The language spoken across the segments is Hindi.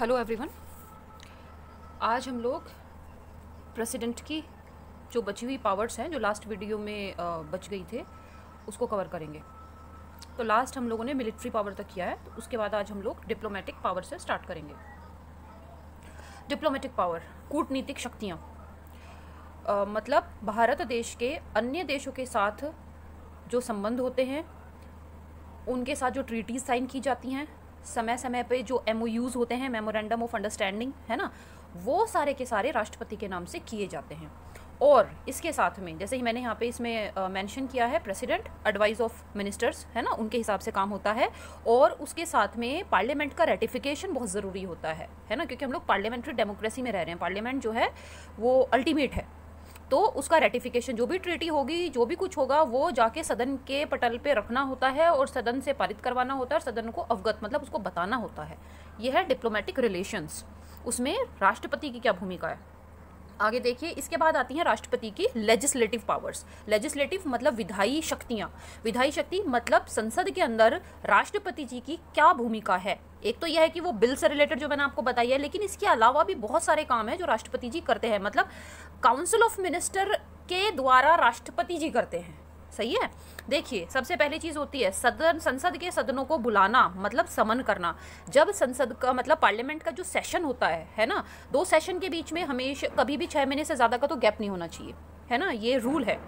हेलो एवरीवन आज हम लोग प्रेसिडेंट की जो बची हुई पावर्स हैं जो लास्ट वीडियो में बच गई थे उसको कवर करेंगे तो लास्ट हम लोगों ने मिलिट्री पावर तक किया है तो उसके बाद आज हम लोग डिप्लोमेटिक पावर से स्टार्ट करेंगे डिप्लोमेटिक पावर कूटनीतिक शक्तियाँ मतलब भारत देश के अन्य देशों के साथ जो संबंध होते हैं उनके साथ जो ट्रीटीज साइन की जाती हैं समय समय पे जो एम होते हैं मेमोरेंडम ऑफ अंडरस्टैंडिंग है ना वो सारे के सारे राष्ट्रपति के नाम से किए जाते हैं और इसके साथ में जैसे ही मैंने यहाँ पे इसमें मेंशन किया है प्रेसिडेंट एडवाइस ऑफ मिनिस्टर्स है ना उनके हिसाब से काम होता है और उसके साथ में पार्लियामेंट का रेटिफिकेशन बहुत ज़रूरी होता है है ना क्योंकि हम लोग पार्लियामेंट्री डेमोक्रेसी में रह रहे हैं पार्लियामेंट जो है वो अल्टीमेट है तो उसका रेटिफिकेशन जो भी ट्रीटी होगी जो भी कुछ होगा वो जाके सदन के पटल पे रखना होता है और सदन से पारित करवाना होता है और सदन को अवगत मतलब उसको बताना होता है यह है डिप्लोमेटिक रिलेशंस उसमें राष्ट्रपति की क्या भूमिका है आगे देखिए इसके बाद आती हैं राष्ट्रपति की लेजिस्लेटिव पावर्स लेजिस्लेटिव मतलब विधायी शक्तियाँ विधायी शक्ति मतलब संसद के अंदर राष्ट्रपति जी की क्या भूमिका है एक तो यह है कि वो बिल से रिलेटेड जो मैंने आपको बताई है लेकिन इसके अलावा भी बहुत सारे काम हैं जो राष्ट्रपति जी करते हैं मतलब काउंसिल ऑफ मिनिस्टर के द्वारा राष्ट्रपति जी करते हैं सही है देखिए सबसे पहली चीज़ होती है सदन संसद के सदनों को बुलाना मतलब समन करना जब संसद का मतलब पार्लियामेंट का जो सेशन होता है है ना दो सेशन के बीच में हमेशा कभी भी छः महीने से ज़्यादा का तो गैप नहीं होना चाहिए है ना ये रूल है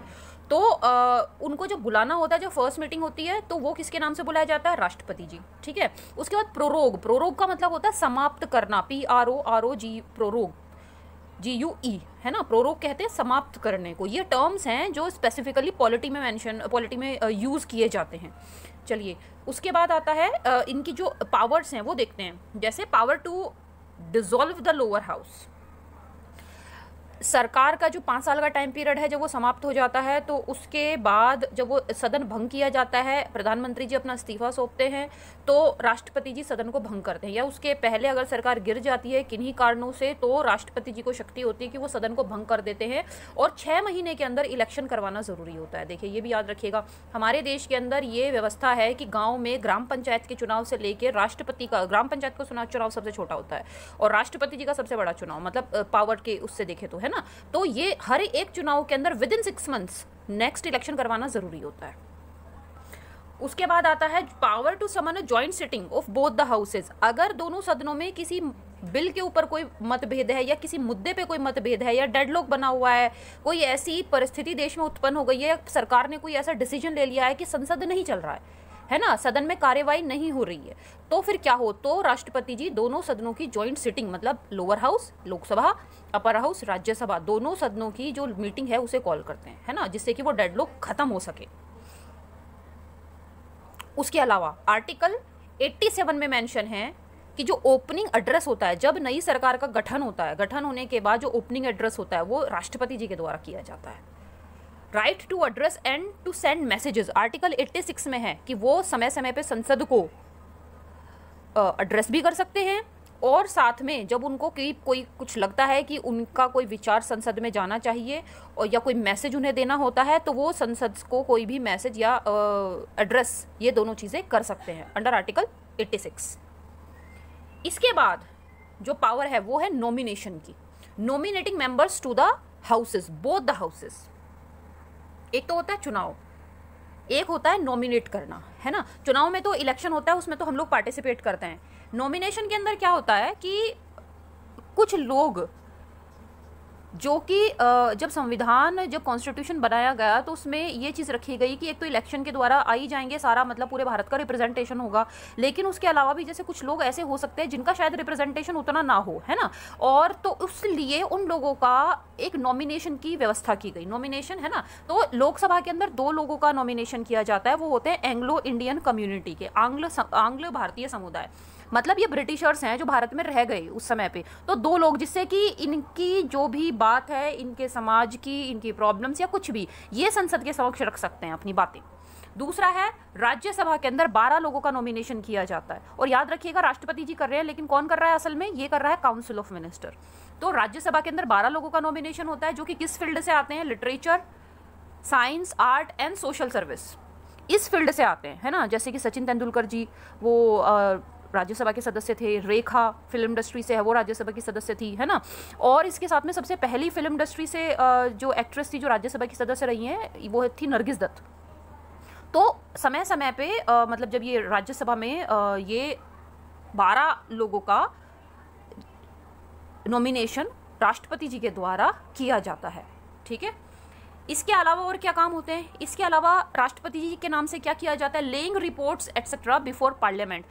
तो आ, उनको जब बुलाना होता है जब फर्स्ट मीटिंग होती है तो वो किसके नाम से बुलाया जाता है राष्ट्रपति जी ठीक है उसके बाद प्रोरोग प्रोरोग का मतलब होता है समाप्त करना P R O R O G prorogue G U E है ना प्रोरोग कहते हैं समाप्त करने को ये टर्म्स हैं जो स्पेसिफिकली पॉलिटी में मेंशन पॉलिटी में यूज़ uh, किए जाते हैं चलिए उसके बाद आता है uh, इनकी जो पावर्स हैं वो देखते हैं जैसे power to dissolve the lower house सरकार का जो पाँच साल का टाइम पीरियड है जब वो समाप्त हो जाता है तो उसके बाद जब वो सदन भंग किया जाता है प्रधानमंत्री जी अपना इस्तीफा सौंपते हैं तो राष्ट्रपति जी सदन को भंग करते हैं या उसके पहले अगर सरकार गिर जाती है किन्हीं कारणों से तो राष्ट्रपति जी को शक्ति होती है कि वो सदन को भंग कर देते हैं और छः महीने के अंदर इलेक्शन करवाना ज़रूरी होता है देखिए ये भी याद रखिएगा हमारे देश के अंदर ये व्यवस्था है कि गाँव में ग्राम पंचायत के चुनाव से लेकर राष्ट्रपति का ग्राम पंचायत का चुनाव सबसे छोटा होता है और राष्ट्रपति जी का सबसे बड़ा चुनाव मतलब पावर के उससे देखे तो है ना ना तो ये हर एक चुनाव के अंदर with in six months next election करवाना ज़रूरी होता है उसके बाद आता है power to summon a joint sitting of both the houses अगर दोनों सदनों में किसी बिल के ऊपर कोई मतभेद है या किसी मुद्दे पे कोई मतभेद है या डेडलॉक बना हुआ है कोई ऐसी परिस्थिति देश में उत्पन्न हो गई है या सरकार ने कोई ऐसा डिसीजन ले लिया है कि संसद नहीं चल रहा है है ना सदन में कार्यवाही नहीं हो रही है तो फिर क्या हो तो राष्ट्रपति जी दोनों सदनों की ज्वाइंट सिटिंग मतलब lower house Lok Sabha upper house Rajya Sabha दोनों सदनों की जो मीटिंग है उसे कॉल करते हैं है ना जिससे कि वो डेडलॉक खत्म हो सके उसके अलावा आर्टिकल 87 में मेंशन है कि जो ओपनिंग एड्रेस होता है जब नई सरकार का गठन होता है गठन होने के बाद जो ओपनिंग एड्रेस होता है वो राष्ट्रपति जी के द्वारा किया जाता है right to address and to send messages article 86 में है कि वो समय समय पे संसद को एड्रेस भी कर सकते हैं और साथ में जब उनको कोई कोई कुछ लगता है कि उनका कोई विचार संसद में जाना चाहिए और या कोई मैसेज उन्हें देना होता है तो वो संसद को कोई भी मैसेज या एड्रेस ये दोनों चीज़ें कर सकते हैं अंडर आर्टिकल 86 इसके बाद जो पावर है वो है नॉमिनेशन की nominating members to the houses both the houses एक तो होता है चुनाव एक होता है नॉमिनेट करना है ना चुनाव में तो इलेक्शन होता है उसमें तो हम लोग पार्टिसिपेट करते हैं नॉमिनेशन के अंदर क्या होता है कि कुछ लोग जो कि जब संविधान जब कॉन्स्टिट्यूशन बनाया गया तो उसमें ये चीज़ रखी गई कि एक तो इलेक्शन के द्वारा आई जाएंगे सारा मतलब पूरे भारत का रिप्रेजेंटेशन होगा लेकिन उसके अलावा भी जैसे कुछ लोग ऐसे हो सकते हैं जिनका शायद रिप्रेजेंटेशन उतना ना हो है ना और तो उस लिए उन लोगों का एक नॉमिनेशन की व्यवस्था की गई नॉमिनेशन है ना तो लोकसभा के अंदर दो लोगों का नॉमिनेशन किया जाता है वो होते हैं एंग्लो इंडियन कम्युनिटी के आंग्ल आंग्ल भारतीय समुदाय मतलब ये ब्रिटिशर्स हैं जो भारत में रह गए उस समय पे तो दो लोग जिससे कि इनकी जो भी बात है इनके समाज की इनकी प्रॉब्लम्स या कुछ भी ये संसद के समक्ष रख सकते हैं अपनी बातें दूसरा है राज्यसभा के अंदर बारह लोगों का नॉमिनेशन किया जाता है और याद रखिएगा राष्ट्रपति जी कर रहे हैं लेकिन कौन कर रहा है असल में ये कर रहा है काउंसिल ऑफ मिनिस्टर तो राज्यसभा के अंदर बारह लोगों का नॉमिनेशन होता है जो कि किस फील्ड से आते हैं literature science art and social service इस फील्ड से आते हैं है ना जैसे कि सचिन तेंदुलकर जी वो आ, राज्यसभा के सदस्य थे रेखा फिल्म इंडस्ट्री से है वो राज्यसभा की सदस्य थी है ना और इसके साथ में सबसे पहली फिल्म इंडस्ट्री से जो एक्ट्रेस थी जो राज्यसभा की सदस्य रही हैं वो थी नरगिस दत्त तो समय समय पे आ, मतलब जब ये राज्यसभा में आ, ये बारह लोगों का नॉमिनेशन राष्ट्रपति जी के द्वारा किया जाता है ठीक है इसके अलावा और क्या काम होते हैं इसके अलावा राष्ट्रपति जी के नाम से क्या किया जाता है laying reports etcetera before parliament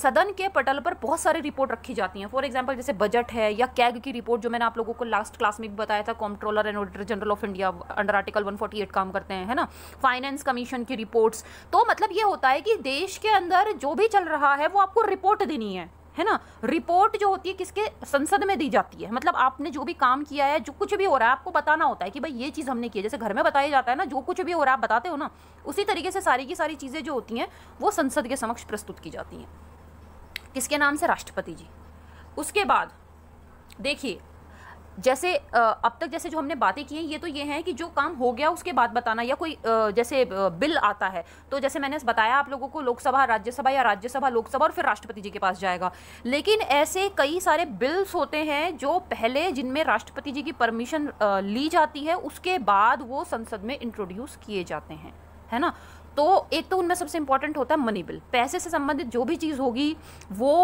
सदन के पटल पर बहुत सारी रिपोर्ट रखी जाती हैं फॉर एग्जाम्पल जैसे बजट है या कैग की रिपोर्ट जो मैंने आप लोगों को लास्ट क्लास में भी बताया था comptroller and auditor general of India under article 148 काम करते हैं है ना फाइनेंस कमीशन की रिपोर्ट्स तो मतलब ये होता है कि देश के अंदर जो भी चल रहा है वो आपको रिपोर्ट देनी है है ना रिपोर्ट जो होती है किसके संसद में दी जाती है मतलब आपने जो भी काम किया है जो कुछ भी हो रहा है आपको बताना होता है कि भाई ये चीज़ हमने की है जैसे घर में बताया जाता है ना जो कुछ भी हो रहा है आप बताते हो ना उसी तरीके से सारी की सारी चीज़ें जो होती हैं वो संसद के समक्ष प्रस्तुत की जाती हैं किसके नाम से राष्ट्रपति जी उसके बाद देखिए जैसे अब तक जैसे जो हमने बातें की हैं ये तो ये हैं कि जो काम हो गया उसके बाद बताना या कोई जैसे बिल आता है तो जैसे मैंने बताया आप लोगों को लोकसभा राज्यसभा या राज्यसभा लोकसभा और फिर राष्ट्रपति जी के पास जाएगा लेकिन ऐसे कई सारे बिल्स होते हैं जो पहले जिनमें राष्ट्रपति जी की परमिशन ली जाती है उसके बाद वो संसद में इंट्रोड्यूस किए जाते हैं है ना तो एक तो उनमें सबसे इंपॉर्टेंट होता है मनी बिल पैसे से संबंधित जो भी चीज़ होगी वो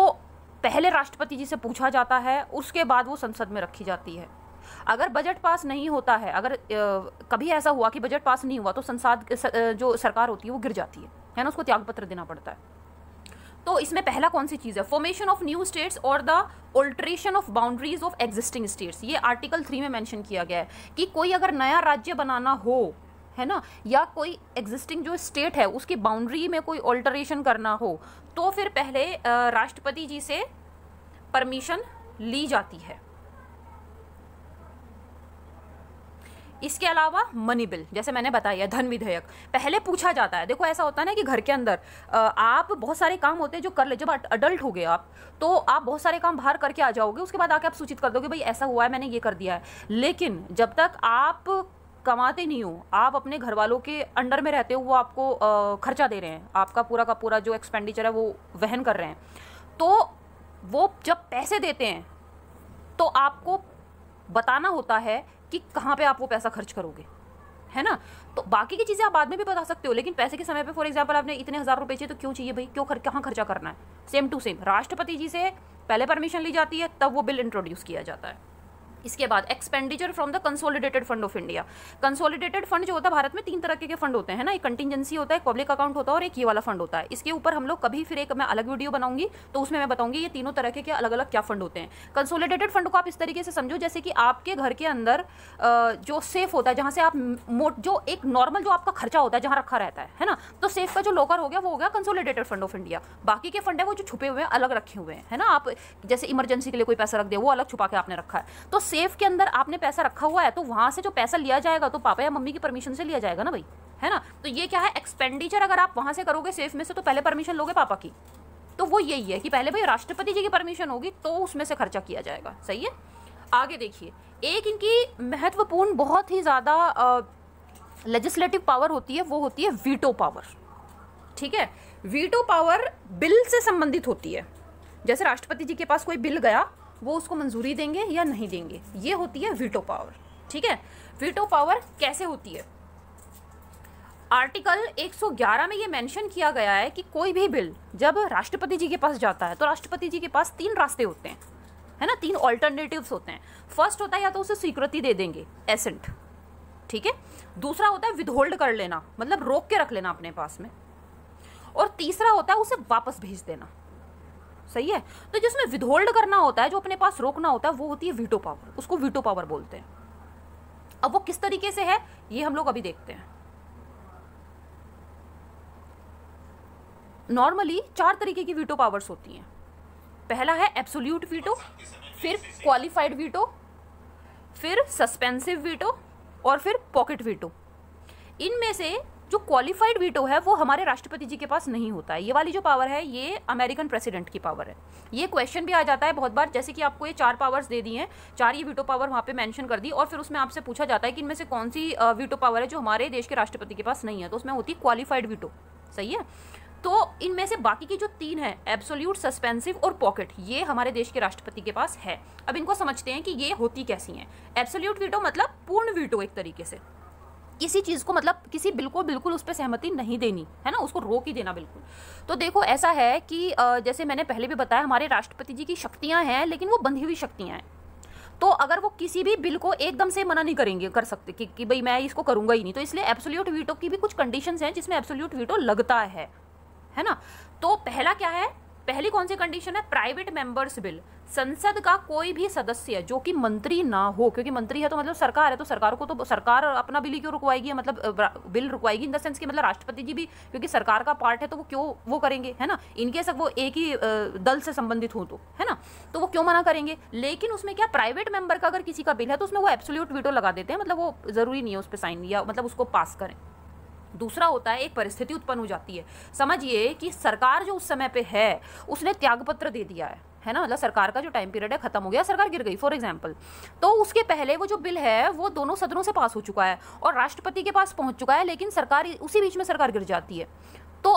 पहले राष्ट्रपति जी से पूछा जाता है उसके बाद वो संसद में रखी जाती है अगर बजट पास नहीं होता है अगर आ, कभी ऐसा हुआ कि बजट पास नहीं हुआ तो संसद जो सरकार होती है वो गिर जाती है है ना उसको त्यागपत्र देना पड़ता है तो इसमें पहला कौन सी चीज़ है फॉर्मेशन ऑफ न्यू स्टेट्स और the alteration of boundaries of existing states ये आर्टिकल थ्री में मैंशन किया गया है कि कोई अगर नया राज्य बनाना हो है ना या कोई एग्जिस्टिंग जो स्टेट है उसकी बाउंड्री में कोई ऑल्टरेशन करना हो तो फिर पहले राष्ट्रपति जी से परमिशन ली जाती है इसके अलावा मनी बिल जैसे मैंने बताया धन विधेयक पहले पूछा जाता है देखो ऐसा होता है ना कि घर के अंदर आप बहुत सारे काम होते हैं जो कर ले जब अडल्ट हो गए आप तो आप बहुत सारे काम बाहर करके आ जाओगे उसके बाद आके आप सूचित कर दोगे भाई ऐसा हुआ है मैंने ये कर दिया है लेकिन जब तक आप कमाते नहीं हो आप अपने घर वालों के अंडर में रहते हो वो आपको खर्चा दे रहे हैं आपका पूरा का पूरा जो एक्सपेंडिचर है वो वहन कर रहे हैं तो वो जब पैसे देते हैं तो आपको बताना होता है कि कहाँ पे आप वो पैसा खर्च करोगे है ना तो बाकी की चीज़ें आप बाद में भी बता सकते हो लेकिन पैसे के समय पे फॉर एग्जांपल आपने इतने हज़ार रुपए चाहिए तो क्यों चाहिए भाई क्यों खर, कहाँ खर्चा करना है सेम टू सेम राष्ट्रपति जी से पहले परमिशन ली जाती है तब वो बिल इंट्रोड्यूस किया जाता है इसके बाद expenditure from the consolidated fund of India consolidated fund जो होता है भारत में तीन तरह के फंड होते हैं ना एक कंटिजेंसी होता है पब्लिक अकाउंट होता है और एक ये वाला फंड होता है इसके ऊपर हम लोग कभी फिर एक मैं अलग वीडियो बनाऊंगी तो उसमें मैं बताऊंगी ये तीनों तरह के अलग अलग क्या फंड होते हैं कंसोलिडेटेड फंड को आप इस तरीके से समझो जैसे कि आपके घर के अंदर जो सेफ होता है जहां से आप जो एक नॉर्मल जो आपका खर्चा होता है जहां रखा रहता है है ना तो सेफ का जो लॉकर हो गया वो हो गया कंसोलिडेटेड फंड ऑफ इंडिया बाकी के फंड है वो जो छुपे हुए हैं अलग रखे हुए हैं है ना आप जैसे इमरजेंसी के लिए कोई पैसा रख दिया वो अलग छुपा के आपने रखा है तो सेफ सेफ के अंदर आपने पैसा रखा हुआ है तो वहाँ से जो पैसा लिया जाएगा तो पापा या मम्मी की परमिशन से लिया जाएगा ना भाई है ना तो ये क्या है एक्सपेंडिचर अगर आप वहाँ से करोगे सेफ में से तो पहले परमिशन लोगे पापा की तो वो यही है कि पहले भाई राष्ट्रपति जी की परमिशन होगी तो उसमें से खर्चा किया जाएगा सही है आगे देखिए एक इनकी महत्वपूर्ण बहुत ही ज़्यादा लेजिस्लेटिव पावर होती है वो होती है वीटो पावर ठीक है वीटो पावर बिल से संबंधित होती है जैसे राष्ट्रपति जी के पास कोई बिल गया वो उसको मंजूरी देंगे या नहीं देंगे ये होती है वीटो पावर ठीक है वीटो पावर कैसे होती है आर्टिकल 111 में ये मेंशन किया गया है कि कोई भी बिल जब राष्ट्रपति जी के पास जाता है तो राष्ट्रपति जी के पास तीन रास्ते होते हैं है ना तीन ऑल्टरनेटिव्स होते हैं फर्स्ट होता है या तो उसे स्वीकृति दे देंगे एसेंट ठीक है दूसरा होता है विदहोल्ड कर लेना मतलब रोक के रख लेना अपने पास में और तीसरा होता है उसे वापस भेज देना सही है तो जिसमें विदहोल्ड करना होता है जो अपने पास रोकना होता है वो होती है वीटो पावर उसको वीटो पावर बोलते हैं अब वो किस तरीके से है ये हम लोग अभी देखते हैं नॉर्मली चार तरीके की वीटो पावर्स होती हैं पहला है एब्सोल्यूट वीटो फिर क्वालिफाइड वीटो फिर सस्पेंसिव वीटो और फिर पॉकेट वीटो इनमें से जो क्वालिफाइड वीटो है वो हमारे राष्ट्रपति जी के पास नहीं होता है ये वाली जो पावर है ये अमेरिकन प्रेसिडेंट की पावर है ये क्वेश्चन भी आ जाता है बहुत बार जैसे कि आपको ये चार पावर्स दे दी हैं चार ये वीटो पावर वहाँ पे मेंशन कर दी और फिर उसमें आपसे पूछा जाता है कि इनमें से कौन सी वीटो पावर है जो हमारे देश के राष्ट्रपति के पास नहीं है तो उसमें होती है क्वालिफाइड वीटो सही है तो इनमें से बाकी की जो तीन है एब्सोल्यूट सस्पेंसिव और पॉकेट ये हमारे देश के राष्ट्रपति के पास है अब इनको समझते हैं कि ये होती कैसी हैं एब्सोल्यूट वीटो मतलब पूर्ण वीटो एक तरीके से किसी चीज़ को मतलब किसी बिल को बिल्कुल उस पर सहमति नहीं देनी है ना उसको रोक ही देना बिल्कुल तो देखो ऐसा है कि जैसे मैंने पहले भी बताया हमारे राष्ट्रपति जी की शक्तियाँ हैं लेकिन वो बंधी हुई शक्तियाँ हैं तो अगर वो किसी भी बिल को एकदम से मना नहीं करेंगे कर सकते कि, कि भाई मैं इसको करूंगा ही नहीं तो इसलिए एब्सोल्यूट वीटो की भी कुछ कंडीशंस हैं जिसमें एब्सोल्यूट वीटो लगता है है ना तो पहला क्या है पहली कौन सी कंडीशन है प्राइवेट मेंबर्स बिल संसद का कोई भी सदस्य जो कि मंत्री ना हो क्योंकि मंत्री है तो मतलब सरकार है तो सरकार को तो सरकार अपना बिल ही क्यों रुकवाएगी मतलब बिल रुकवाएगी इन द सेंस कि मतलब राष्ट्रपति जी भी क्योंकि सरकार का पार्ट है तो वो क्यों वो करेंगे है ना इनके सब वो एक ही दल से संबंधित हो तो है ना तो वो क्यों मना करेंगे लेकिन उसमें क्या प्राइवेट मेंबर का अगर किसी का बिल है तो उसमें वो एब्सोल्यूट वीटो लगा देते हैं मतलब वो ज़रूरी नहीं है उस पर साइन या मतलब उसको पास करें दूसरा होता है एक परिस्थिति उत्पन्न हो जाती है समझिए कि सरकार जो उस समय पे है उसने त्यागपत्र दे दिया है है ना मतलब सरकार का जो टाइम पीरियड है खत्म हो गया सरकार गिर गई फॉर एग्जाम्पल तो उसके पहले वो जो बिल है वो दोनों सदनों से पास हो चुका है और राष्ट्रपति के पास पहुंच चुका है लेकिन सरकार उसी बीच में सरकार गिर जाती है तो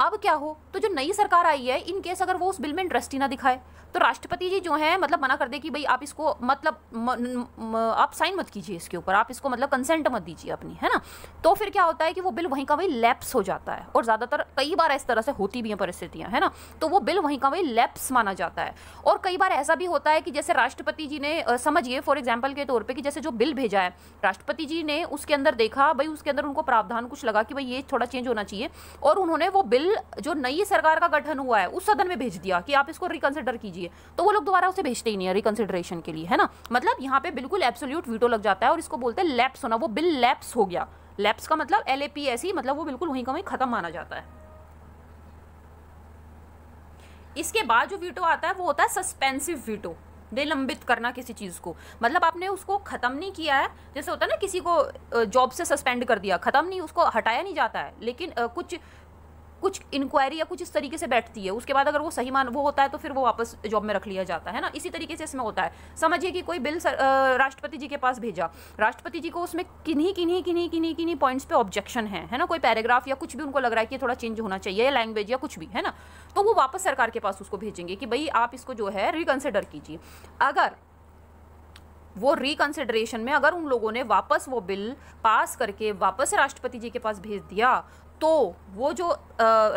अब क्या हो तो जो नई सरकार आई है इन केस अगर वो उस बिल में इंटरेस्ट ही ना दिखाए तो राष्ट्रपति जी जो है मतलब मना कर दे कि भाई आप इसको मतलब म, म, म, आप साइन मत कीजिए इसके ऊपर आप इसको मतलब कंसेंट मत दीजिए अपनी है ना तो फिर क्या होता है कि वो बिल वहीं का वहीं लैप्स हो जाता है और ज़्यादातर कई बार इस तरह से होती भी हैं परिस्थितियाँ है ना तो वो बिल वहीं का वहीं लैप्स माना जाता है और कई बार ऐसा भी होता है कि जैसे राष्ट्रपति जी ने समझिए फॉर एग्जाम्पल के तौर पर कि जैसे जो बिल भेजा है राष्ट्रपति जी ने उसके अंदर देखा भाई उसके अंदर उनको प्रावधान कुछ लगा कि भाई ये थोड़ा चेंज होना चाहिए और उन्होंने वो बिल जो नई सरकार का गठन हुआ है उस सदन में भेज दिया कि आप इसको रिकन्सिडर कीजिए लीजिए तो वो लोग दोबारा उसे भेजते ही नहीं है रिकन्सिडरेशन के लिए है ना मतलब यहाँ पे बिल्कुल एब्सोल्यूट वीटो लग जाता है और इसको बोलते हैं लैप्स होना वो बिल लैप्स हो गया लैप्स का मतलब एल ए पी एस ही मतलब वो बिल्कुल वहीं का वहीं खत्म माना जाता है इसके बाद जो वीटो आता है वो होता है सस्पेंसिव वीटो निलंबित करना किसी चीज़ को मतलब आपने उसको ख़त्म नहीं किया है जैसे होता है ना किसी को जॉब से सस्पेंड कर दिया ख़त्म नहीं उसको हटाया नहीं जाता है लेकिन कुछ कुछ इंक्वायरी या कुछ इस तरीके से बैठती है उसके बाद अगर वो सही मान वो होता है तो फिर वो वापस जॉब में रख लिया जाता है ना इसी तरीके से इसमें होता है समझिए कि कोई बिल राष्ट्रपति जी के पास भेजा राष्ट्रपति जी को उसमें किन्हीं किन्हीं किन्हीं किन्हीं किन्हीं पॉइंट्स पे ऑब्जेक्शन है है ना कोई पैराग्राफ या कुछ भी उनको लग रहा है कि थोड़ा चेंज होना चाहिए या लैंग्वेज या कुछ भी है ना तो वो वापस सरकार के पास उसको भेजेंगे कि भाई आप इसको जो है रिकन्सिडर कीजिए अगर वो रिकंसिडरेशन में अगर उन लोगों ने वापस वो बिल पास करके वापस राष्ट्रपति जी के पास भेज दिया तो वो जो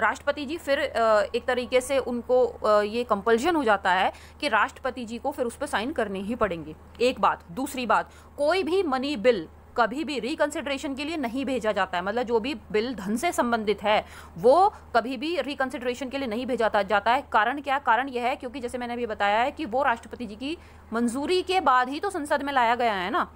राष्ट्रपति जी फिर आ, एक तरीके से उनको आ, ये कंपल्शन हो जाता है कि राष्ट्रपति जी को फिर उस पर साइन करने ही पड़ेंगे एक बात दूसरी बात कोई भी मनी बिल कभी भी रिकन्सिडरेशन के लिए नहीं भेजा जाता है मतलब जो भी बिल धन से संबंधित है वो कभी भी रिकन्सिडरेशन के लिए नहीं भेजा जाता है कारण क्या कारण यह है क्योंकि जैसे मैंने अभी बताया है कि वो राष्ट्रपति जी की मंजूरी के बाद ही तो संसद में लाया गया है ना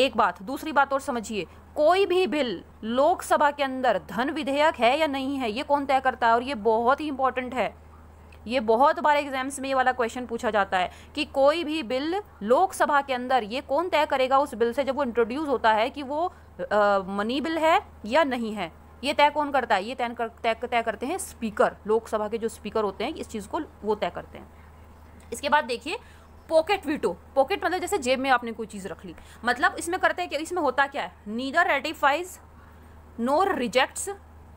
एक बात दूसरी बात और समझिए कोई भी बिल लोकसभा के अंदर धन विधेयक है या नहीं है ये कौन तय करता है और ये बहुत ही इंपॉर्टेंट है ये बहुत बार एग्जाम्स में ये वाला क्वेश्चन पूछा जाता है कि कोई भी बिल लोकसभा के अंदर ये कौन तय करेगा उस बिल से जब वो इंट्रोड्यूस होता है कि वो मनी बिल है या नहीं है ये तय कौन करता है ये तय कर, तय तय करते हैं स्पीकर लोकसभा के जो स्पीकर होते हैं इस चीज़ को वो तय करते हैं इसके बाद देखिए पॉकेट वीटो पॉकेट मतलब जैसे जेब में आपने कोई चीज़ रख ली मतलब इसमें करते हैं कि इसमें होता क्या है neither ratifies nor rejects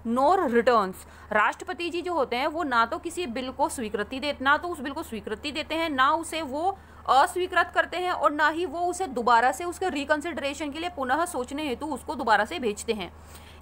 nor returns राष्ट्रपति जी जो होते हैं वो ना तो किसी बिल को स्वीकृति दे ना तो उस बिल को स्वीकृति देते हैं ना उसे वो अस्वीकृत करते हैं और ना ही वो उसे दोबारा से उसके रिकन्सिडरेशन के लिए पुनः सोचने हेतु उसको दोबारा से भेजते हैं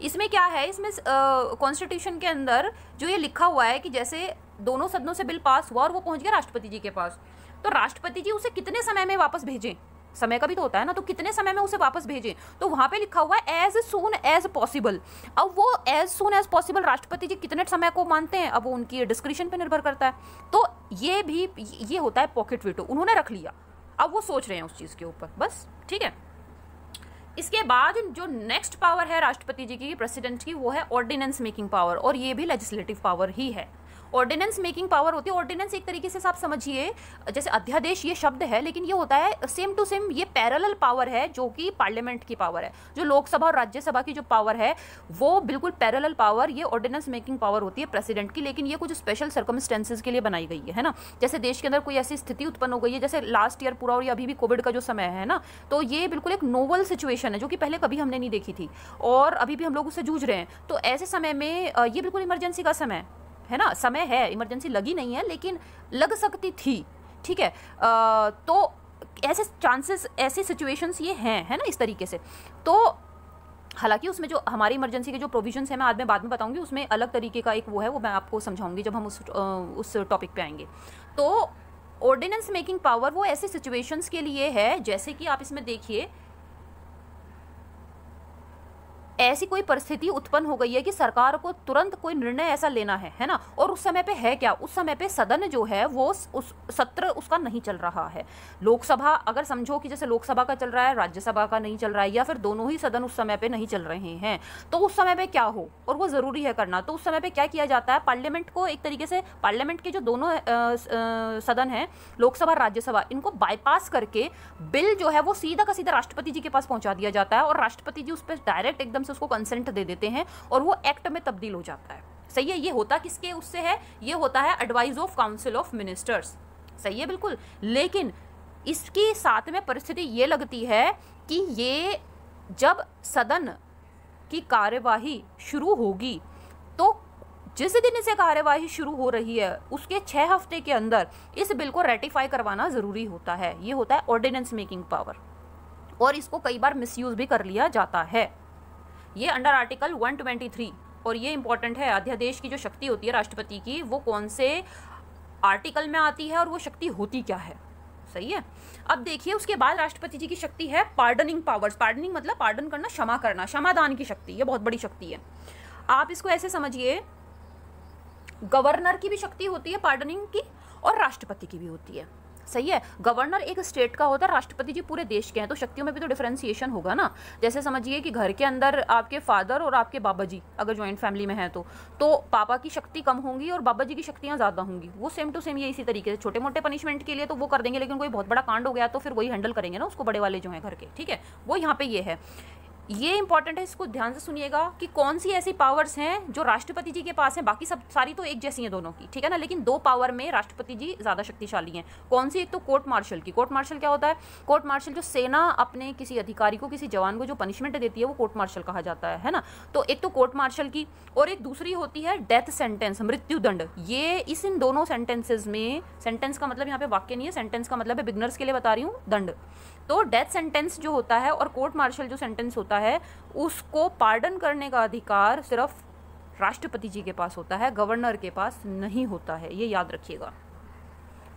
इसमें क्या है इसमें कॉन्स्टिट्यूशन के अंदर जो ये लिखा हुआ है कि जैसे दोनों सदनों से बिल पास हुआ और वो पहुंच गया राष्ट्रपति जी के पास तो राष्ट्रपति जी उसे कितने समय में वापस भेजें समय का भी तो होता है ना तो कितने समय में उसे वापस भेजें तो वहाँ पे लिखा हुआ है एज सुन एज पॉसिबल अब वो एज सून एज पॉसिबल राष्ट्रपति जी कितने समय को मानते हैं अब वो उनकी डिस्क्रिप्शन पे निर्भर करता है तो ये भी ये होता है पॉकेट वीटो उन्होंने रख लिया अब वो सोच रहे हैं उस चीज़ के ऊपर बस ठीक है इसके बाद जो नेक्स्ट पावर है राष्ट्रपति जी की प्रेसिडेंट की वो है ऑर्डिनेंस मेकिंग पावर और ये भी लेजिस्लेटिव पावर ही है ऑर्डिनेंस मेकिंग पावर होती है ऑर्डिनेंस एक तरीके से आप समझिए जैसे अध्यादेश ये शब्द है लेकिन ये होता है सेम टू सेम ये पैरल पावर है जो कि पार्लियामेंट की पावर है जो लोकसभा और राज्यसभा की जो पावर है वो बिल्कुल पैरल पावर ये ऑर्डिनेंस मेकिंग पावर होती है प्रेसिडेंट की लेकिन ये कुछ स्पेशल सर्कमस्टेंसेज के लिए बनाई गई है, है ना जैसे देश के अंदर कोई ऐसी स्थिति उत्पन्न हो गई है जैसे लास्ट ईयर पूरा और अभी भी कोविड का जो समय है ना तो ये बिल्कुल एक नोवल सिचुएशन है जो कि पहले कभी हमने नहीं देखी थी और अभी भी हम लोग उससे जूझ रहे हैं तो ऐसे समय में ये बिल्कुल इमरजेंसी का समय है है ना समय है इमरजेंसी लगी नहीं है लेकिन लग सकती थी ठीक है आ, तो ऐसे चांसेस ऐसे सिचुएशंस ये हैं है ना इस तरीके से तो हालांकि उसमें जो हमारी इमरजेंसी के जो प्रोविजंस हैं मैं आज मैं बाद में बताऊंगी उसमें अलग तरीके का एक वो है वो मैं आपको समझाऊंगी जब हम उस उस टॉपिक पे आएंगे तो ऑर्डिनेंस मेकिंग पावर वो ऐसे सिचुएशंस के लिए है जैसे कि आप इसमें देखिए ऐसी कोई परिस्थिति उत्पन्न हो गई है कि सरकार को तुरंत कोई निर्णय ऐसा लेना है है ना और उस समय पे है क्या उस समय पे सदन जो है वो उस सत्र उसका नहीं चल रहा है लोकसभा अगर समझो कि जैसे लोकसभा का चल रहा है राज्यसभा का नहीं चल रहा है या फिर दोनों ही सदन उस समय पर नहीं चल रहे हैं तो उस समय पर क्या हो और वो ज़रूरी है करना तो उस समय पर क्या किया जाता है पार्लियामेंट को एक तरीके से पार्लियामेंट के जो दोनों सदन हैं लोकसभा राज्यसभा इनको बाईपास करके बिल जो है वो सीधा का सीधा राष्ट्रपति जी के पास पहुंचा दिया जाता है और राष्ट्रपति जी उस पर डायरेक्ट एकदम से उसको कंसेंट दे देते हैं और वो एक्ट में तब्दील हो जाता है सही है ये होता किसके उससे है ये होता है advice of council of ministers सही है बिल्कुल लेकिन इसके साथ में परिस्थिति ये लगती है कि ये जब सदन की कार्यवाही शुरू होगी तो जिस दिन से कार्यवाही शुरू हो रही है उसके छः हफ्ते के अंदर इस बिल को रेटिफाई करवाना ज़रूरी होता है ये होता है ऑर्डिनेंस मेकिंग पावर और इसको कई बार मिसयूज़ भी कर लिया जाता है ये अंडर आर्टिकल 123 और ये इंपॉर्टेंट है अध्यादेश की जो शक्ति होती है राष्ट्रपति की वो कौन से आर्टिकल में आती है और वो शक्ति होती क्या है सही है अब देखिए उसके बाद राष्ट्रपति जी की शक्ति है पार्डनिंग पावर्स पार्डनिंग मतलब पार्डन करना क्षमा करना क्षमादान की शक्ति ये बहुत बड़ी शक्ति है आप इसको ऐसे समझिए गवर्नर की भी शक्ति होती है पार्डनिंग की और राष्ट्रपति की भी होती है सही है गवर्नर एक स्टेट का होता है राष्ट्रपति जी पूरे देश के हैं तो शक्तियों में भी तो डिफ्रेंसिएशन होगा ना जैसे समझिए कि घर के अंदर आपके फादर और आपके बाबा जी अगर ज्वाइंट फैमिली में हैं तो तो पापा की शक्ति कम होंगी और बाबा जी की शक्तियाँ ज़्यादा होंगी वो सेम टू सेम ये इसी तरीके से छोटे मोटे पनिशमेंट के लिए तो वो कर देंगे लेकिन कोई बहुत बड़ा कांड हो गया तो फिर वही हैंडल करेंगे ना उसको बड़े वाले जो हैं घर के ठीक है वो यहाँ पे ये है ये इंपॉर्टेंट है इसको ध्यान से सुनिएगा कि कौन सी ऐसी पावर्स हैं जो राष्ट्रपति जी के पास हैं बाकी सब सारी तो एक जैसी हैं दोनों की ठीक है ना लेकिन दो पावर में राष्ट्रपति जी ज़्यादा शक्तिशाली हैं कौन सी एक तो कोर्ट मार्शल की कोर्ट मार्शल क्या होता है कोर्ट मार्शल जो सेना अपने किसी अधिकारी को किसी जवान को जो पनिशमेंट देती है वो कोर्ट मार्शल कहा जाता है है ना तो एक तो कोर्ट मार्शल की और एक दूसरी होती है डेथ सेंटेंस मृत्युदंड ये इस इन दोनों सेंटेंसेज में सेंटेंस का मतलब यहाँ पे वाक्य नहीं है सेंटेंस का मतलब है बिगनर्स के लिए बता रही हूँ दंड तो डेथ सेंटेंस जो होता है और कोर्ट मार्शल जो सेंटेंस होता है उसको पार्डन करने का अधिकार सिर्फ राष्ट्रपति जी के पास होता है गवर्नर के पास नहीं होता है ये याद रखिएगा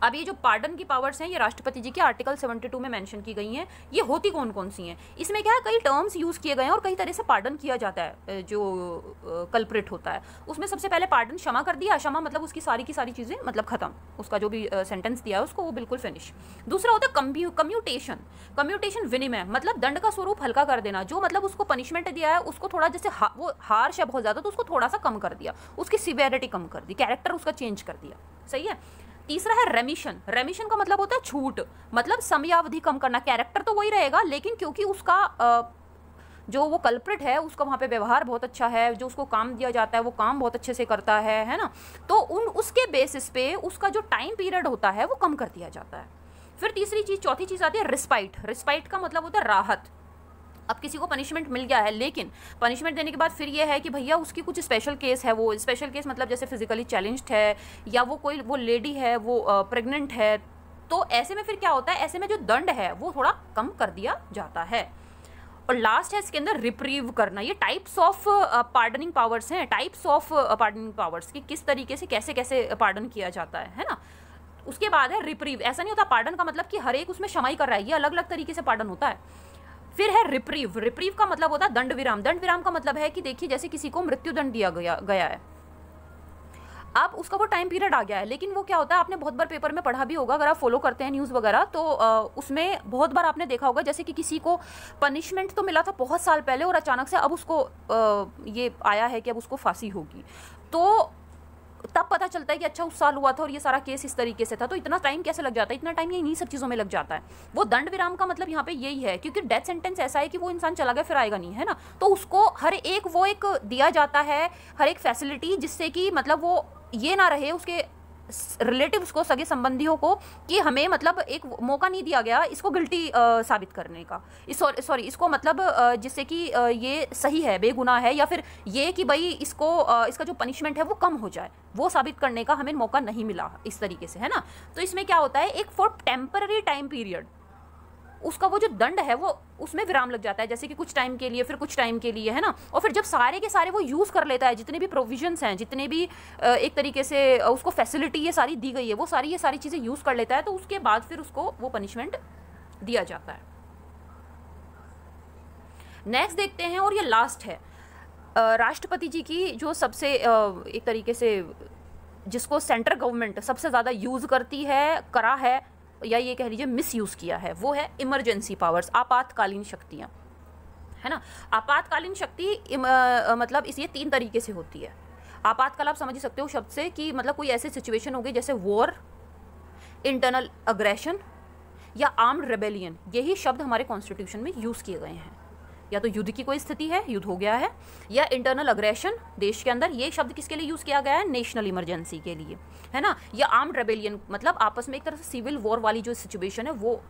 अब ये जो पार्डन की पावर्स हैं ये राष्ट्रपति जी के आर्टिकल 72 में मेंशन की गई हैं ये होती कौन कौन सी हैं इसमें क्या है कई टर्म्स यूज़ किए गए हैं और कई तरह से पार्डन किया जाता है जो कल्प्रिट होता है उसमें सबसे पहले पार्डन क्षमा कर दिया क्षमा मतलब उसकी सारी की सारी चीज़ें मतलब ख़त्म उसका जो भी सेंटेंस दिया है उसको वो बिल्कुल फिनिश दूसरा होता है कम्यूटेशन कम्यूटेशन विनिमय मतलब दंड का स्वरूप हल्का कर देना जो मतलब उसको पनिशमेंट दिया है उसको थोड़ा जैसे वो हार है बहुत ज़्यादा तो उसको थोड़ा सा कम कर दिया उसकी सिवेरिटी कम कर दी कैरेक्टर उसका चेंज कर दिया सही है तीसरा है रेमिशन रेमिशन का मतलब होता है छूट मतलब समयावधि कम करना कैरेक्टर तो वही रहेगा लेकिन क्योंकि उसका आ, जो वो कल्प्रिट है उसका वहाँ पे व्यवहार बहुत अच्छा है जो उसको काम दिया जाता है वो काम बहुत अच्छे से करता है है ना तो उन उसके बेसिस पे उसका जो टाइम पीरियड होता है वो कम कर दिया जाता है फिर तीसरी चीज़ चौथी चीज़ आती है रिस्पाइट रिस्पाइट का मतलब होता है राहत अब किसी को पनिशमेंट मिल गया है लेकिन पनिशमेंट देने के बाद फिर ये है कि भैया उसकी कुछ स्पेशल केस है वो स्पेशल केस मतलब जैसे फिजिकली चैलेंज्ड है या वो कोई वो लेडी है वो प्रेग्नेंट है तो ऐसे में फिर क्या होता है ऐसे में जो दंड है वो थोड़ा कम कर दिया जाता है और लास्ट है इसके अंदर रिप्रीव करना ये टाइप्स ऑफ पार्डनिंग पावर्स हैं टाइप्स ऑफ पार्डनिंग पावर्स कि किस तरीके से कैसे कैसे पार्डन किया जाता है है ना उसके बाद है रिप्रीव ऐसा नहीं होता पार्डन का मतलब कि हर एक उसमें क्षमाई कर रहा है ये अलग अलग तरीके से पार्डन होता है फिर है रिप्रीव रिप्रीव का मतलब होता है दंड विराम दंड विराम का मतलब है कि देखिए जैसे किसी को मृत्यु दंड दिया गया गया है अब उसका वो टाइम पीरियड आ गया है लेकिन वो क्या होता है आपने बहुत बार पेपर में पढ़ा भी होगा अगर आप फॉलो करते हैं न्यूज़ वगैरह तो आ, उसमें बहुत बार आपने देखा होगा जैसे कि किसी को पनिशमेंट तो मिला था बहुत साल पहले और अचानक से अब उसको आ, ये आया है कि अब उसको फांसी होगी तो तब पता चलता है कि अच्छा उस साल हुआ था और ये सारा केस इस तरीके से था तो इतना टाइम कैसे लग जाता है इतना टाइम ये इन्हीं सब चीज़ों में लग जाता है वो दंड विराम का मतलब यहाँ पे यही है क्योंकि डेथ सेंटेंस ऐसा है कि वो इंसान चला गया फिर आएगा नहीं है ना तो उसको हर एक वो एक दिया जाता है हर एक फैसिलिटी जिससे कि मतलब वो ये ना रहे उसके रिलेटिव्स को सगे संबंधियों को कि हमें मतलब एक मौका नहीं दिया गया इसको गिल्टी साबित करने का सॉरी इसको मतलब जिससे कि ये सही है बेगुनाह है या फिर ये कि भाई इसको इसका जो पनिशमेंट है वो कम हो जाए वो साबित करने का हमें मौका नहीं मिला इस तरीके से है ना तो इसमें क्या होता है एक फॉर टेम्पररी टाइम पीरियड उसका वो जो दंड है वो उसमें विराम लग जाता है जैसे कि कुछ टाइम के लिए फिर कुछ टाइम के लिए है ना और फिर जब सारे के सारे वो यूज़ कर लेता है जितने भी प्रोविजंस हैं जितने भी एक तरीके से उसको फैसिलिटी ये सारी दी गई है वो सारी ये सारी चीज़ें यूज़ कर लेता है तो उसके बाद फिर उसको वो पनिशमेंट दिया जाता है नेक्स्ट देखते हैं और ये लास्ट है राष्ट्रपति जी की जो सबसे एक तरीके से जिसको सेंट्रल गवर्नमेंट सबसे ज़्यादा यूज़ करती है करा है या ये कह लीजिए मिस यूज़ किया है वो है इमरजेंसी पावर्स आपातकालीन शक्तियाँ है ना आपातकालीन शक्ति आ, मतलब इसलिए तीन तरीके से होती है आपातकाल आप समझ सकते हो शब्द से कि मतलब कोई ऐसी सिचुएशन हो गई जैसे वॉर इंटरनल अग्रेशन या आर्म्ड रेबेलियन यही शब्द हमारे कॉन्स्टिट्यूशन में यूज़ किए गए हैं या तो युद्ध की कोई स्थिति है युद्ध हो गया है या इंटरनल अग्रेशन देश के अंदर ये शब्द किसके लिए यूज़ किया गया है नेशनल इमरजेंसी के लिए है ना या आर्म रेबेलियन मतलब आपस में एक तरह से सिविल वॉर वाली जो सिचुएशन है वो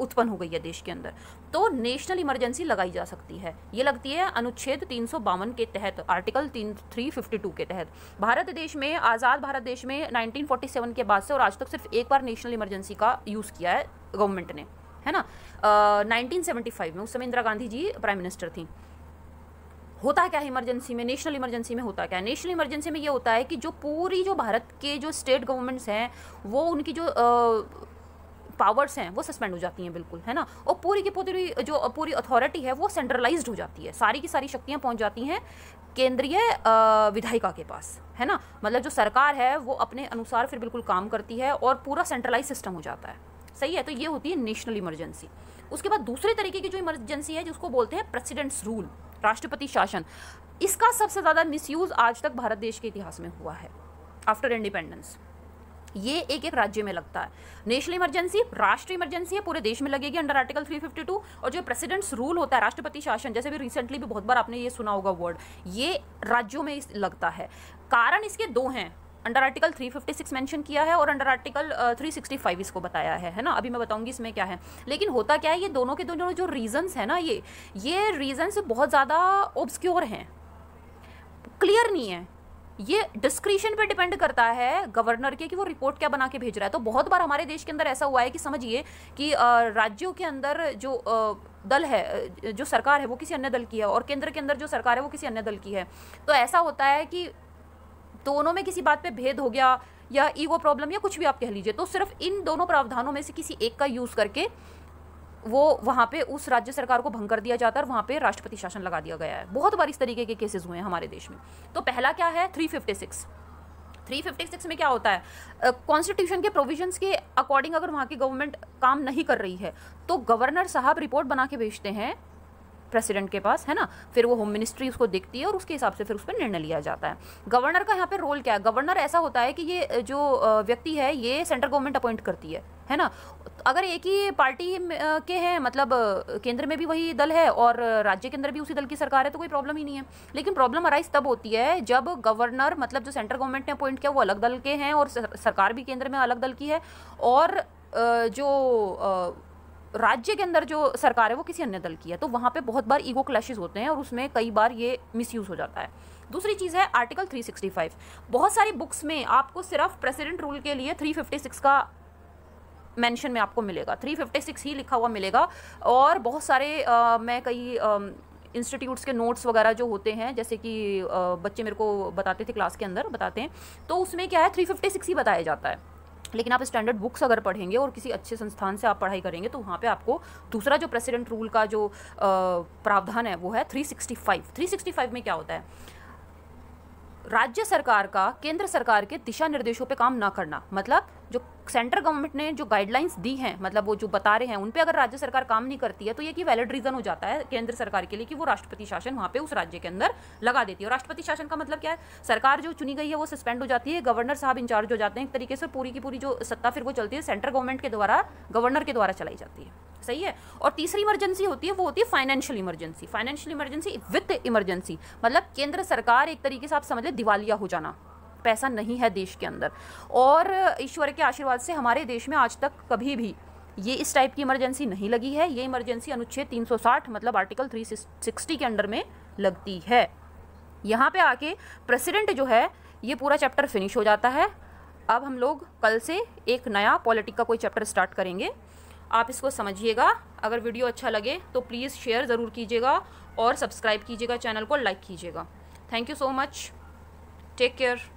उत्पन्न हो गई है देश के अंदर तो नेशनल इमरजेंसी लगाई जा सकती है ये लगती है अनुच्छेद तीन के तहत आर्टिकल तीन थ्री फिफ्टी टू के तहत भारत देश में आज़ाद भारत देश में 1947 के बाद से और आज तक सिर्फ एक बार नेशनल इमरजेंसी का यूज़ किया है गवर्नमेंट ने है ना नाइनटीन uh, में उस समय इंदिरा गांधी जी प्राइम मिनिस्टर थी होता क्या है इमरजेंसी में नेशनल इमरजेंसी में होता क्या है नेशनल इमरजेंसी में ये होता है कि जो पूरी जो भारत के जो स्टेट गवर्नमेंट्स हैं वो उनकी जो uh, पावर्स हैं वो सस्पेंड हो जाती हैं बिल्कुल है ना और पूरी की पूरी जो पूरी अथॉरिटी है वो सेंट्रलाइज्ड हो जाती है सारी की सारी शक्तियाँ पहुँच जाती हैं केंद्रीय विधायिका के पास है ना मतलब जो सरकार है वो अपने अनुसार फिर बिल्कुल काम करती है और पूरा सेंट्रलाइज सिस्टम हो जाता है सही है तो ये होती है नेशनल इमरजेंसी उसके बाद दूसरे तरीके की जो इमरजेंसी है जिसको बोलते हैं प्रेसिडेंट्स रूल राष्ट्रपति शासन इसका सबसे ज़्यादा मिसयूज़ आज तक भारत देश के इतिहास में हुआ है आफ्टर इंडिपेंडेंस ये एक एक राज्य में लगता है नेशनल इमरजेंसी राष्ट्रीय इमरजेंसी है पूरे देश में लगेगी अंडर आर्टिकल 352 और जो प्रेसिडेंट्स रूल होता है राष्ट्रपति शासन जैसे भी रिसेंटली भी बहुत बार आपने ये सुना होगा वर्ड ये राज्यों में लगता है कारण इसके दो हैं अंडर आर्टिकल 356 मेंशन किया है और अंडर आर्टिकल 365 इसको बताया है है ना अभी मैं बताऊंगी इसमें क्या है लेकिन होता क्या है ये दोनों के दोनों जो रीजंस है ना ये ये रीजंस बहुत ज़्यादा ऑब्सक्योर हैं क्लियर नहीं है ये डिस्क्रिशन पे डिपेंड करता है गवर्नर के कि वो रिपोर्ट क्या बना के भेज रहा है तो बहुत बार हमारे देश के अंदर ऐसा हुआ है कि समझिए कि राज्यों के अंदर जो दल है जो सरकार है वो किसी अन्य दल की है और केंद्र के अंदर जो सरकार है वो किसी अन्य दल की है तो ऐसा होता है कि दोनों में किसी बात पे भेद हो गया या ईगो प्रॉब्लम या कुछ भी आप कह लीजिए तो सिर्फ इन दोनों प्रावधानों में से किसी एक का यूज़ करके वो वहाँ पे उस राज्य सरकार को भंग कर दिया जाता है और वहाँ पे राष्ट्रपति शासन लगा दिया गया है बहुत बार इस तरीके के केसेस हुए हैं हमारे देश में तो पहला क्या है 356 356 में क्या होता है कॉन्स्टिट्यूशन uh, के प्रोविजंस के अकॉर्डिंग अगर वहाँ की गवर्नमेंट काम नहीं कर रही है तो गवर्नर साहब रिपोर्ट बना के भेजते हैं प्रेसिडेंट के पास है ना फिर वो होम मिनिस्ट्री उसको देखती है और उसके हिसाब से फिर उस पर निर्णय लिया जाता है गवर्नर का यहाँ पर रोल क्या है गवर्नर ऐसा होता है कि ये जो व्यक्ति है ये सेंट्रल गवर्नमेंट अपॉइंट करती है है ना अगर एक ही पार्टी के हैं मतलब केंद्र में भी वही दल है और राज्य के अंदर भी उसी दल की सरकार है तो कोई प्रॉब्लम ही नहीं है लेकिन प्रॉब्लम अराइज तब होती है जब गवर्नर मतलब जो सेंट्रल गवर्नमेंट ने अपॉइंट किया वो अलग दल के हैं और सरकार भी केंद्र में अलग दल की है और जो राज्य के अंदर जो सरकार है वो किसी अन्य दल की है तो वहाँ पे बहुत बार ईगो क्लैशेज होते हैं और उसमें कई बार ये मिसयूज़ हो जाता है दूसरी चीज़ है आर्टिकल 365 बहुत सारी बुक्स में आपको सिर्फ प्रेसिडेंट रूल के लिए 356 का मेंशन में आपको मिलेगा 356 ही लिखा हुआ मिलेगा और बहुत सारे आ, मैं कई इंस्टीट्यूट्स के नोट्स वगैरह जो होते हैं जैसे कि आ, बच्चे मेरे को बताते थे क्लास के अंदर बताते हैं तो उसमें क्या है 356 ही बताया जाता है लेकिन आप स्टैंडर्ड बुक्स अगर पढ़ेंगे और किसी अच्छे संस्थान से आप पढ़ाई करेंगे तो वहाँ पे आपको दूसरा जो प्रेसिडेंट रूल का जो प्रावधान है वो है 365 365 में क्या होता है राज्य सरकार का केंद्र सरकार के दिशा निर्देशों पे काम ना करना मतलब जो सेंट्रल गवर्नमेंट ने जो गाइडलाइंस दी हैं मतलब वो जो बता रहे हैं उन पे अगर राज्य सरकार काम नहीं करती है तो ये कि वैलिड रीज़न हो जाता है केंद्र सरकार के लिए कि वो राष्ट्रपति शासन वहाँ पे उस राज्य के अंदर लगा देती है और राष्ट्रपति शासन का मतलब क्या है सरकार जो चुनी गई है वो सस्पेंड हो जाती है गवर्नर साहब इंचार्ज हो जाते हैं एक तरीके से पूरी की पूरी जो सत्ता फिर वो चलती है सेंट्रल गवर्नमेंट के द्वारा गवर्नर के द्वारा चलाई जाती है सही है और तीसरी इमरजेंसी होती है वो होती है financial emergency financial emergency with emergency मतलब केंद्र सरकार एक तरीके से आप समझ लें दिवालिया हो जाना पैसा नहीं है देश के अंदर और ईश्वर के आशीर्वाद से हमारे देश में आज तक कभी भी ये इस टाइप की इमरजेंसी नहीं लगी है ये इमरजेंसी अनुच्छेद 360 मतलब आर्टिकल 360 के अंडर में लगती है यहाँ पे आके प्रेसिडेंट जो है ये पूरा चैप्टर फिनिश हो जाता है अब हम लोग कल से एक नया पॉलिटिक का कोई चैप्टर स्टार्ट करेंगे आप इसको समझिएगा अगर वीडियो अच्छा लगे तो प्लीज़ शेयर ज़रूर कीजिएगा और सब्सक्राइब कीजिएगा चैनल को लाइक कीजिएगा thank you so much take care